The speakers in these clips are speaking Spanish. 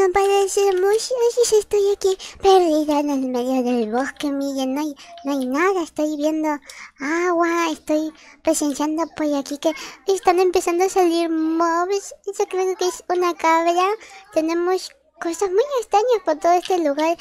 no parece mucho, si estoy aquí perdida en el medio del bosque, miren, no hay, no hay nada, estoy viendo agua, estoy presenciando por aquí que están empezando a salir mobs, eso creo que es una cabra, tenemos cosas muy extrañas por todo este lugar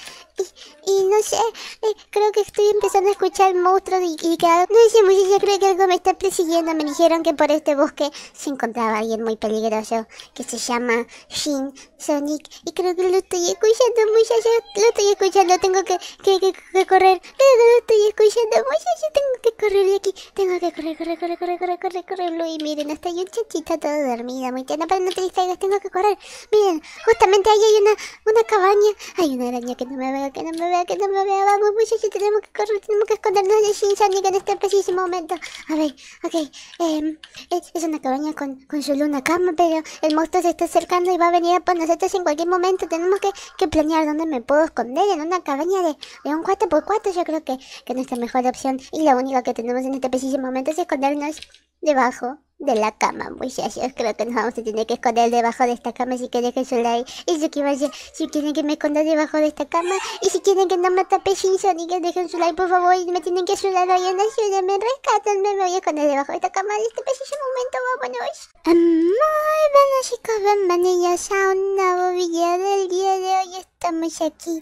y, no sé, eh, creo que estoy empezando a escuchar monstruos y, y No sé, muchacha, creo que algo me está persiguiendo. Me dijeron que por este bosque se encontraba alguien muy peligroso que se llama Shin Sonic. Y creo que lo estoy escuchando, muchachos Lo estoy escuchando, tengo que, que, correr. lo estoy escuchando, muchacha. Tengo que correr de aquí. Tengo que correr, correr, correr, correr, correr, correr, correr. Y miren, hasta hay un chanchito todo dormida, muy No, Pero no te distraigas, tengo que correr. Miren, justamente ahí hay una, una cabaña. Hay una araña que no me veo que no me vea, que no me vea. Vamos, muchachos, tenemos que correr, tenemos que escondernos de Shin Sonic en este preciso momento. A ver, ok. Em, es una cabaña con, con solo una cama, pero el monstruo se está acercando y va a venir a por nosotros en cualquier momento. Tenemos que, planear dónde me puedo esconder. En una cabaña de, un 4x4 yo creo que, que nuestra mejor opción y la única que tenemos en este preciso momento es escondernos debajo de la cama, muchachos. Creo que nos vamos a tener que esconder debajo de esta cama así que dejen su like. Y a decir, si quieren que me esconda debajo de esta cama. Y si quieren que no me tape sin que dejen su like, por favor. Y me tienen que ayudar, en ayúdenme, rescatanme, Me me voy a esconder debajo de esta cama de este preciso momento. Vámonos. Ah, muy buenas chicos, bienvenidos a un nuevo video del día de hoy. Estamos aquí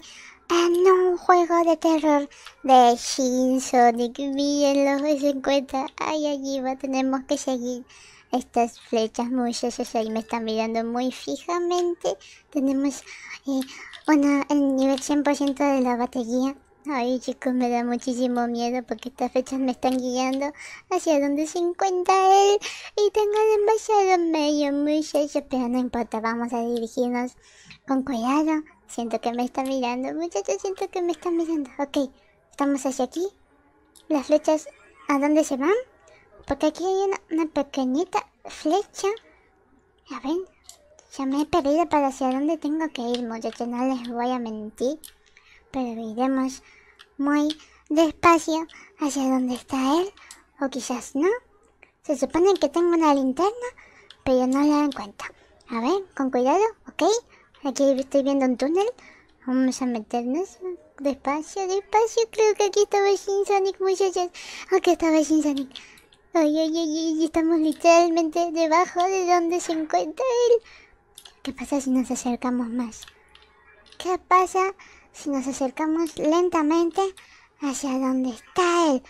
Ah, no, un juego de terror de Shin Sonic. los de 50 Ay, allí va, tenemos que seguir estas flechas muchachos ahí me están mirando muy fijamente. Tenemos eh, una, el nivel 100% de la batería. Ay chicos, me da muchísimo miedo porque estas flechas me están guiando hacia donde se encuentra él. Y tengo demasiado medio muchachos, pero no importa, vamos a dirigirnos con cuidado. Siento que me está mirando. Muchachos, siento que me está mirando. Ok. Estamos hacia aquí. Las flechas, ¿a dónde se van? Porque aquí hay una, pequeñita flecha. A ver. Ya me he perdido para hacia dónde tengo que ir, muchachos. No les voy a mentir. Pero iremos muy despacio hacia dónde está él. O quizás no. Se supone que tengo una linterna, pero no la cuenta. A ver, con cuidado, ¿ok? Aquí estoy viendo un túnel. Vamos a meternos despacio, despacio. Creo que aquí estaba Shin Sonic, muchachos. Aquí estaba Shin Sonic. Ay, ay, ay, ay, estamos literalmente debajo de donde se encuentra él. ¿Qué pasa si nos acercamos más? ¿Qué pasa si nos acercamos lentamente hacia donde está él?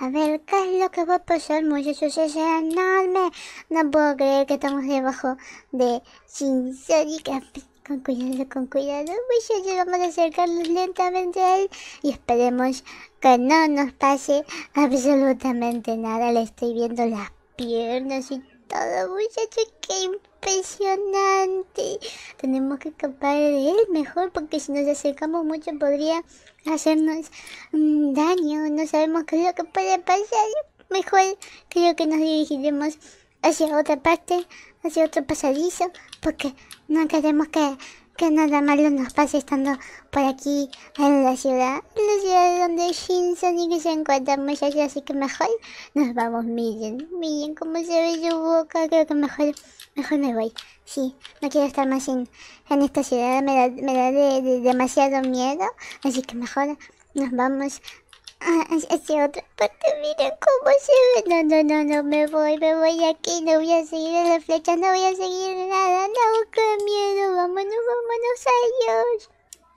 A ver, ¿qué es lo que va a pasar, muchachos? Es enorme. No puedo creer que estamos debajo de Shinsori Con cuidado, con cuidado, muchachos. Vamos a acercarnos lentamente a él y esperemos que no nos pase absolutamente nada. Le estoy viendo las piernas y todo, muchachos, que impresionante. Tenemos que escapar de él mejor porque si nos acercamos mucho podría hacernos mm, daño. No sabemos qué es lo que puede pasar. Mejor creo que nos dirigiremos hacia otra parte, hacia otro pasadizo, porque no queremos que que nada malo nos pase estando por aquí en la ciudad, en la ciudad donde Shin que se encuentra muchachos, así que mejor nos vamos, miren, miren cómo se ve su boca, creo que mejor, mejor me voy, sí, no quiero estar más en, en esta ciudad, me da, me da demasiado miedo, así que mejor nos vamos Ah, hacia otra parte, mira cómo se ve. No, no, no, no, me voy, me voy aquí, no voy a seguir en la flecha, no voy a seguir nada, no, qué miedo, vámonos, vámonos adiós ellos.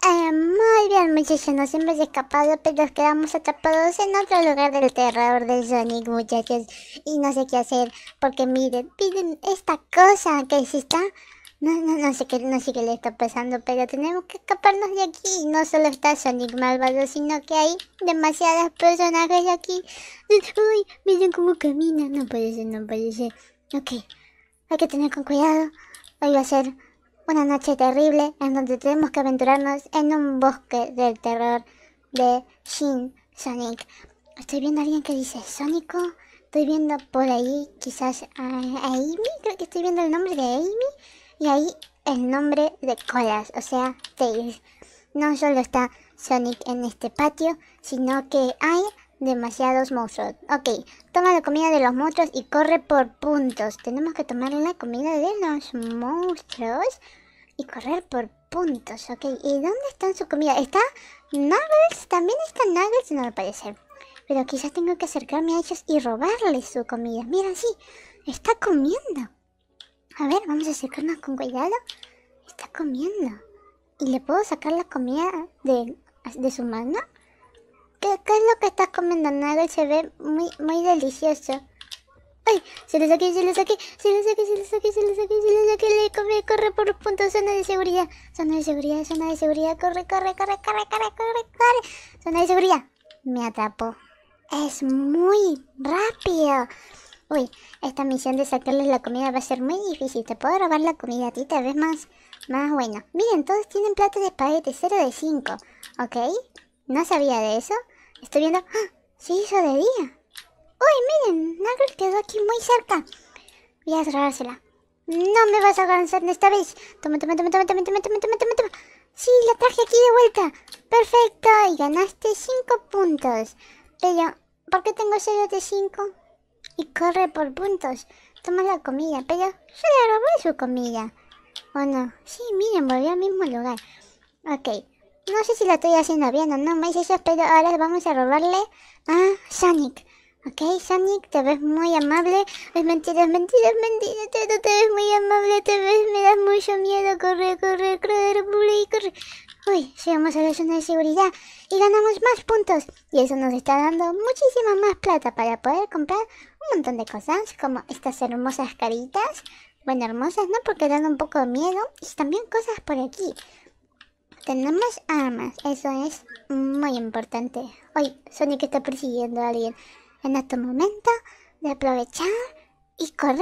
Eh, muy bien muchachos, nos hemos escapado pero nos quedamos atrapados en otro lugar del terror del Sonic muchachos y no sé qué hacer porque miren, miren esta cosa que se está no, no, no sé qué, no sé qué le está pasando, pero tenemos que escaparnos de aquí. No solo está Sonic malvado, sino que hay demasiadas personajes aquí. Uy, miren cómo camina. No puede no puede ser. Ok, hay que tener con cuidado. Hoy va a ser una noche terrible en donde tenemos que aventurarnos en un bosque del terror de Shin Sonic. Estoy viendo a alguien que dice Sonico. Estoy viendo por ahí, quizás a Amy. Creo que estoy viendo el nombre de Amy. Y ahí el nombre de Colas, o sea, Tails. No solo está Sonic en este patio, sino que hay demasiados monstruos. Ok, toma la comida de los monstruos y corre por puntos. Tenemos que tomar la comida de los monstruos y correr por puntos. Ok, ¿y dónde está su comida? ¿Está Nuggles? También está Nuggles, no me parece. Pero quizás tengo que acercarme a ellos y robarles su comida. Mira, sí, está comiendo. A ver, vamos a acercarnos con cuidado. Está comiendo. ¿Y le puedo sacar la comida de, de su mano? ¿Qué, es lo que está comiendo? Nada, se ve muy, muy delicioso. ¡Ay! Se lo saqué, se lo saqué, se lo saqué, se lo saqué, se lo saqué, se lo saqué, le corre, corre por los puntos, zona de seguridad, zona de seguridad, zona de seguridad, corre, corre, corre, corre, corre, corre, corre, zona de seguridad. Me atrapó. Es muy rápido. Uy, esta misión de sacarles la comida va a ser muy difícil. Te puedo robar la comida a ti, tal vez más, más bueno. Miren, todos tienen plata de espagueti, 0 de 5. ¿Ok? No sabía de eso. Estoy viendo... ¡Ah! Se hizo de día. Uy, miren, Nagel quedó aquí muy cerca. Voy a cerrársela. No me vas a alcanzar esta vez. Toma, toma, toma, toma, toma, toma, toma, toma, toma, toma. Sí, la traje aquí de vuelta. Perfecto, y ganaste 5 puntos. Pero, ¿por qué tengo 0 de 5? corre por puntos. Toma la comida, pero Se le robó su comida. ¿O no? Sí, miren, volvió al mismo lugar. Ok. No sé si lo estoy haciendo bien o no, me dice eso, pero ahora vamos a robarle a Sonic. Ok, Sonic, te ves muy amable. Es mentira, es mentira, es mentira. Te, ves muy amable, te ves, me das mucho miedo. Corre, corre, corre, corre, correr Uy, llegamos a la zona de seguridad y ganamos más puntos. Y eso nos está dando muchísima más plata para poder comprar un montón de cosas, como estas hermosas caritas. Bueno, hermosas no, porque dan un poco de miedo. Y también cosas por aquí. Tenemos armas, eso es muy importante. Hoy Sonic está persiguiendo a alguien. En este momento de aprovechar y correr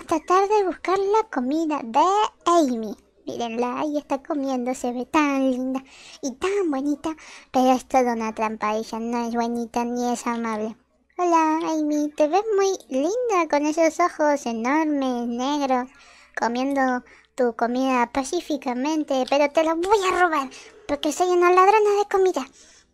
a tratar de buscar la comida de Amy. Mírenla, ahí está comiendo, se ve tan linda y tan bonita, pero es toda una trampa, ella no es bonita ni es amable. Hola, Amy, te ves muy linda con esos ojos enormes, negros, comiendo tu comida pacíficamente, pero te la voy a robar porque soy una ladrona de comida.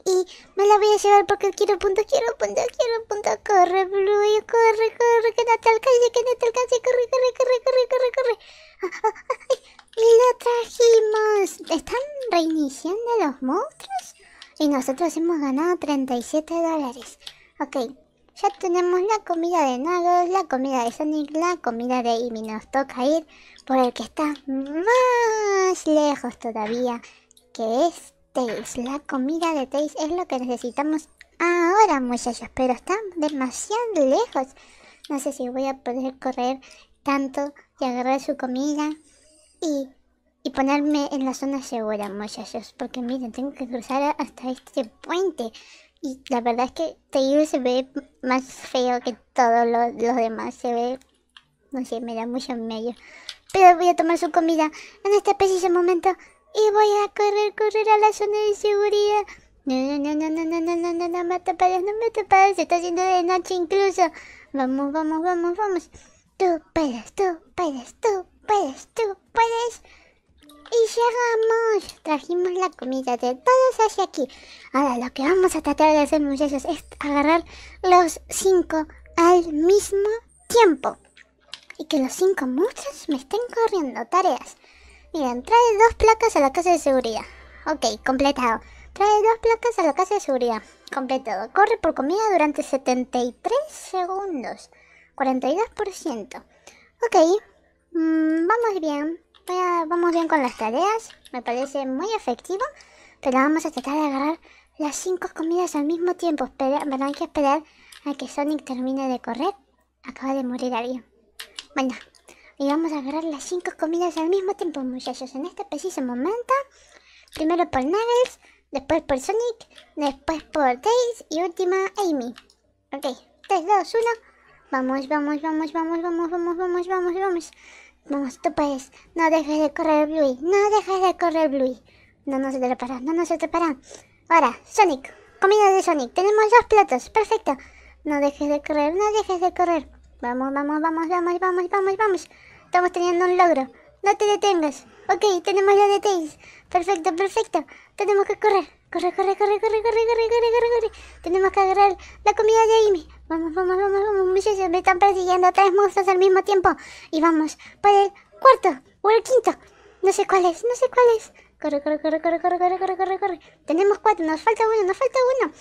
Y me la voy a llevar porque quiero punto, quiero punto, quiero punto, Corre, Blue, corre, corre, que no te alcance, que no te alcance, corre, corre, corre, corre, corre, corre. y lo trajimos. ¿Están reiniciando los monstruos? Y nosotros hemos ganado 37 dólares. Ok, ya tenemos la comida de Nagos, la comida de Sonic, la comida de Amy. Nos toca ir por el que está más lejos todavía, que es Tails. La comida de Tails es lo que necesitamos ahora, muchachos, pero está demasiado lejos. No sé si voy a poder correr tanto y agarrar su comida y, y, ponerme en la zona segura, muchachos. Porque miren, tengo que cruzar hasta este puente. Y la verdad es que Taylor se ve más feo que todos los, los demás. Se ve, no sé, me da mucho medio. Pero voy a tomar su comida en este preciso momento y voy a correr, correr a la zona de seguridad. No, no, no, no, no, no, no, no, no, me no me te se está haciendo de noche incluso. Vamos, vamos, vamos, vamos. Tú puedes, tú puedes, tú puedes, tú puedes. Y llegamos, trajimos la comida de todos hacia aquí. Ahora lo que vamos a tratar de hacer muchachos es agarrar los cinco al mismo tiempo. Y que los cinco muchachos me estén corriendo tareas. Miren, trae dos placas a la casa de seguridad. Ok, completado. Trae dos placas a la casa de seguridad. Completado. Corre por comida durante 73 segundos. 42%. Ok, mm, vamos bien. Ah, vamos bien con las tareas. Me parece muy efectivo. Pero vamos a tratar de agarrar las cinco comidas al mismo tiempo. Pero bueno, hay que esperar a que Sonic termine de correr. Acaba de morir alguien. Bueno, y vamos a agarrar las cinco comidas al mismo tiempo, muchachos. En este preciso momento, primero por Nuggets, después por Sonic, después por Tails y última Amy. Ok, 3, 2, 1. Vamos, vamos, vamos, vamos, vamos, vamos, vamos, vamos, vamos. Vamos, tú puedes. No dejes de correr, Bluey. No dejes de correr, Bluey. No nos atrapará, no nos atrapará. Ahora, Sonic. Comida de Sonic. Tenemos dos platos. Perfecto. No dejes de correr, no dejes de correr. Vamos, vamos, vamos, vamos, vamos, vamos, vamos. Estamos teniendo un logro no te detengas. Ok, tenemos la de Tails. Perfecto, perfecto. Tenemos que correr. Corre, corre, corre, corre, corre, corre, corre, corre, corre. Tenemos que agarrar la comida de Amy. Vamos, vamos, vamos, vamos, muchachos. Me están persiguiendo tres monstruos al mismo tiempo. Y vamos para el cuarto o el quinto. No sé cuál es, no sé cuál es. Corre, corre, corre, corre, corre, corre, corre, corre, corre. Tenemos cuatro, nos falta uno, nos falta uno.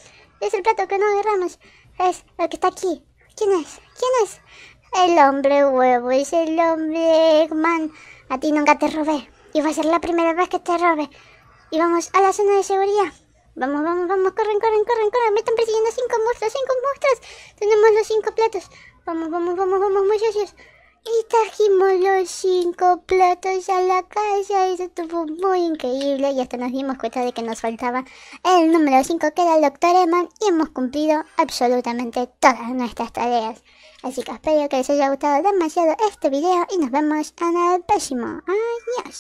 Es el plato que no agarramos. Es el que está aquí. ¿Quién es? ¿Quién es? El hombre huevo es el hombre man A ti nunca te robé. Y va a ser la primera vez que te robe. Y vamos a la zona de seguridad. Vamos, vamos, vamos. Corren, corren, corren, corren. Me están persiguiendo cinco monstruos, cinco monstruos. Tenemos los cinco platos. Vamos, vamos, vamos, vamos, muchachos. Y trajimos los cinco platos a la casa, y se estuvo muy increíble y hasta nos dimos cuenta de que nos faltaba el número 5 que era el doctor Eman y hemos cumplido absolutamente todas nuestras tareas. Así que espero que les haya gustado demasiado este video y nos vemos en el próximo. Adiós.